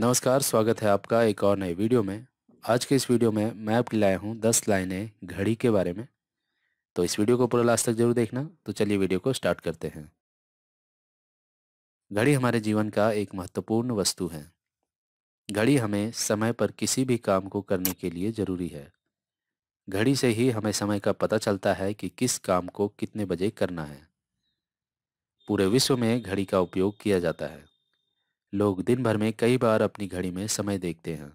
नमस्कार स्वागत है आपका एक और नए वीडियो में आज के इस वीडियो में मैं आपके लाया हूँ दस लाइनें घड़ी के बारे में तो इस वीडियो को पूरा लास्ट तक जरूर देखना तो चलिए वीडियो को स्टार्ट करते हैं घड़ी हमारे जीवन का एक महत्वपूर्ण वस्तु है घड़ी हमें समय पर किसी भी काम को करने के लिए ज़रूरी है घड़ी से ही हमें समय का पता चलता है कि किस काम को कितने बजे करना है पूरे विश्व में घड़ी का उपयोग किया जाता है लोग दिन भर में कई बार अपनी घड़ी में समय देखते हैं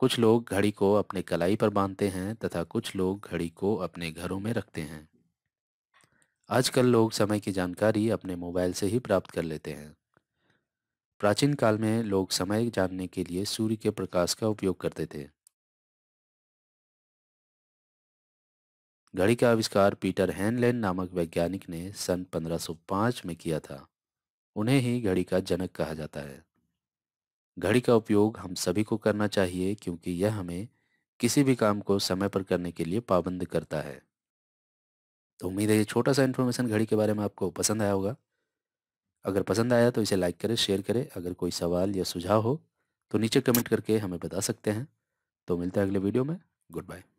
कुछ लोग घड़ी को अपने कलाई पर बांधते हैं तथा कुछ लोग घड़ी को अपने घरों में रखते हैं आजकल लोग समय की जानकारी अपने मोबाइल से ही प्राप्त कर लेते हैं प्राचीन काल में लोग समय जानने के लिए सूर्य के प्रकाश का उपयोग करते थे घड़ी का आविष्कार पीटर हैनलेन नामक वैज्ञानिक ने सन 1505 में किया था उन्हें ही घड़ी का जनक कहा जाता है घड़ी का उपयोग हम सभी को करना चाहिए क्योंकि यह हमें किसी भी काम को समय पर करने के लिए पाबंद करता है तो उम्मीद है ये छोटा सा इन्फॉर्मेशन घड़ी के बारे में आपको पसंद आया होगा अगर पसंद आया तो इसे लाइक करें शेयर करें अगर कोई सवाल या सुझाव हो तो नीचे कमेंट करके हमें बता सकते हैं तो मिलते हैं अगले वीडियो में गुड बाय